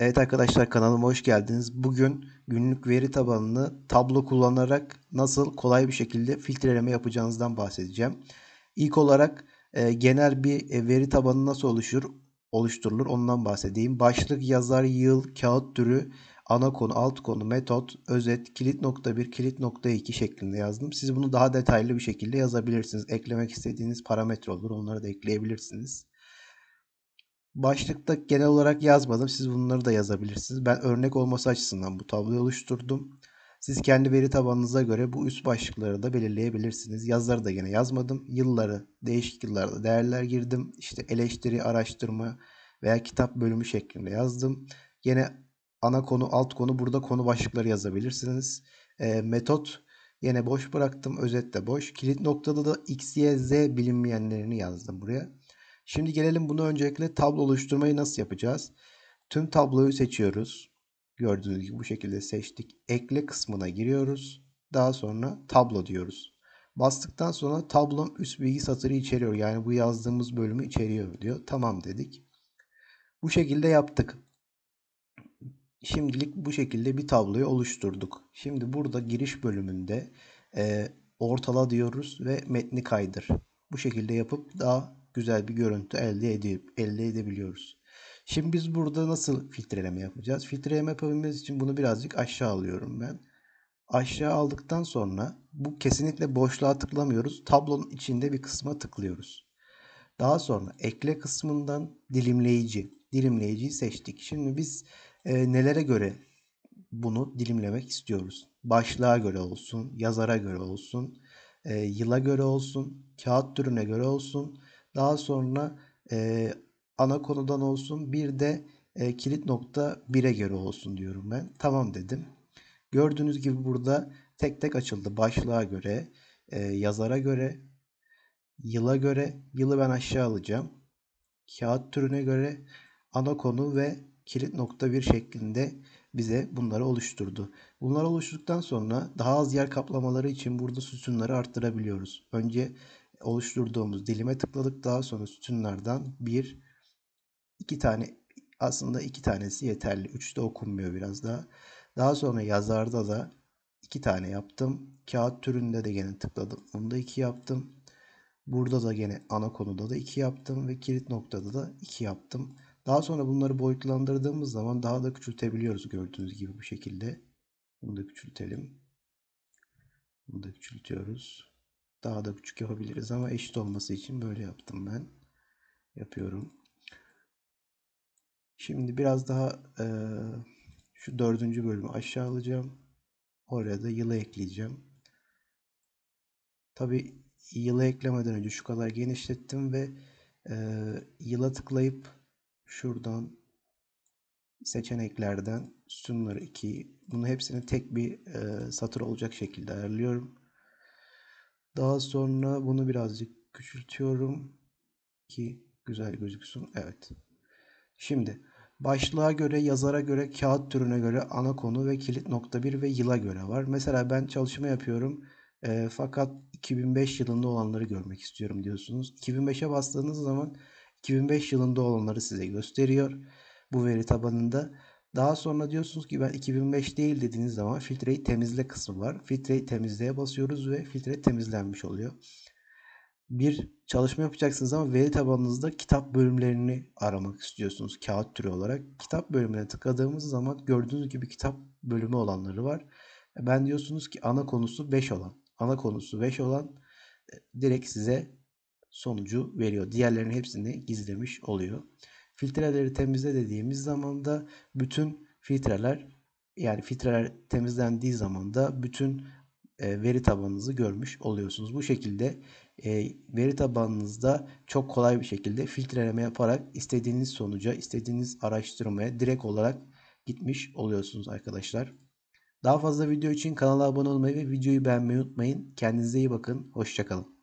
Evet arkadaşlar kanalıma hoş geldiniz. Bugün günlük veri tabanını tablo kullanarak nasıl kolay bir şekilde filtreleme yapacağınızdan bahsedeceğim. İlk olarak e, genel bir e, veri tabanı nasıl oluşur, oluşturulur ondan bahsedeyim. Başlık, yazar, yıl, kağıt türü, ana konu, alt konu, metot, özet, kilit nokta 1, kilit nokta 2 şeklinde yazdım. Siz bunu daha detaylı bir şekilde yazabilirsiniz. Eklemek istediğiniz parametre olur onları da ekleyebilirsiniz. Başlıkta genel olarak yazmadım. Siz bunları da yazabilirsiniz. Ben örnek olması açısından bu tabloyu oluşturdum. Siz kendi veri tabanınıza göre bu üst başlıkları da belirleyebilirsiniz. Yazları da yine yazmadım. Yılları, değişik yıllarda değerler girdim. İşte eleştiri, araştırma veya kitap bölümü şeklinde yazdım. Yine ana konu, alt konu burada konu başlıkları yazabilirsiniz. E, metot yine boş bıraktım. Özet de boş. Kilit noktada da X, Y, Z bilinmeyenlerini yazdım buraya. Şimdi gelelim bunu öncelikle tablo oluşturmayı nasıl yapacağız? Tüm tabloyu seçiyoruz. Gördüğünüz gibi bu şekilde seçtik. Ekle kısmına giriyoruz. Daha sonra tablo diyoruz. Bastıktan sonra tablom üst bilgi satırı içeriyor. Yani bu yazdığımız bölümü içeriyor diyor. Tamam dedik. Bu şekilde yaptık. Şimdilik bu şekilde bir tabloyu oluşturduk. Şimdi burada giriş bölümünde e, ortala diyoruz ve metni kaydır. Bu şekilde yapıp daha güzel bir görüntü elde edip elde edebiliyoruz. Şimdi biz burada nasıl filtreleme yapacağız? Filtreleme yapabilmemiz için bunu birazcık aşağı alıyorum ben. Aşağı aldıktan sonra bu kesinlikle boşluğa tıklamıyoruz. Tablonun içinde bir kısma tıklıyoruz. Daha sonra ekle kısmından dilimleyici. Dilimleyiciyi seçtik. Şimdi biz e, nelere göre bunu dilimlemek istiyoruz? Başlığa göre olsun, yazara göre olsun, e, yıla göre olsun, kağıt türüne göre olsun daha sonra e, ana konudan olsun bir de e, kilit nokta 1'e göre olsun diyorum ben. Tamam dedim. Gördüğünüz gibi burada tek tek açıldı. Başlığa göre, e, yazara göre, yıla göre. Yılı ben aşağı alacağım. Kağıt türüne göre ana konu ve kilit nokta 1 şeklinde bize bunları oluşturdu. Bunlar oluştuktan sonra daha az yer kaplamaları için burada sütunları arttırabiliyoruz. Önce oluşturduğumuz dilime tıkladık. Daha sonra sütunlardan bir, iki tane aslında iki tanesi yeterli. Üç de okunmuyor biraz daha. Daha sonra yazarda da iki tane yaptım. Kağıt türünde de gene tıkladım. Bunda iki yaptım. Burada da gene ana konuda da iki yaptım ve kilit noktada da iki yaptım. Daha sonra bunları boyutlandırdığımız zaman daha da küçültebiliyoruz gördüğünüz gibi bu şekilde. Bunu da küçültelim. Bunu da küçültüyoruz. Daha da küçük yapabiliriz ama eşit olması için böyle yaptım ben. Yapıyorum. Şimdi biraz daha e, şu dördüncü bölümü aşağı alacağım. Oraya da yılı ekleyeceğim. Tabi yılı eklemeden önce şu kadar genişlettim ve e, yıla tıklayıp şuradan seçeneklerden Stunner 2 bunu hepsini tek bir e, satır olacak şekilde ayarlıyorum. Daha sonra bunu birazcık küçültüyorum ki güzel gözüksün. Evet. Şimdi başlığa göre, yazara göre, kağıt türüne göre ana konu ve kilit nokta bir ve yıla göre var. Mesela ben çalışma yapıyorum. E, fakat 2005 yılında olanları görmek istiyorum diyorsunuz. 2005'e bastığınız zaman 2005 yılında olanları size gösteriyor bu veri tabanında. Daha sonra diyorsunuz ki ben 2005 değil dediğiniz zaman filtreyi temizle kısmı var. Filtreyi temizleye basıyoruz ve filtre temizlenmiş oluyor. Bir çalışma yapacaksınız ama veri tabanınızda kitap bölümlerini aramak istiyorsunuz kağıt türü olarak. Kitap bölümüne tıkladığımız zaman gördüğünüz gibi kitap bölümü olanları var. E, ben diyorsunuz ki ana konusu 5 olan. Ana konusu 5 olan e, direkt size sonucu veriyor. Diğerlerinin hepsini gizlemiş oluyor. Filtreleri temizle dediğimiz zaman da bütün filtreler yani filtreler temizlendiği zaman da bütün e, veri tabanınızı görmüş oluyorsunuz. Bu şekilde e, veri tabanınızda çok kolay bir şekilde filtreleme yaparak istediğiniz sonuca, istediğiniz araştırmaya direkt olarak gitmiş oluyorsunuz arkadaşlar. Daha fazla video için kanala abone olmayı ve videoyu beğenmeyi unutmayın. Kendinize iyi bakın. Hoşçakalın.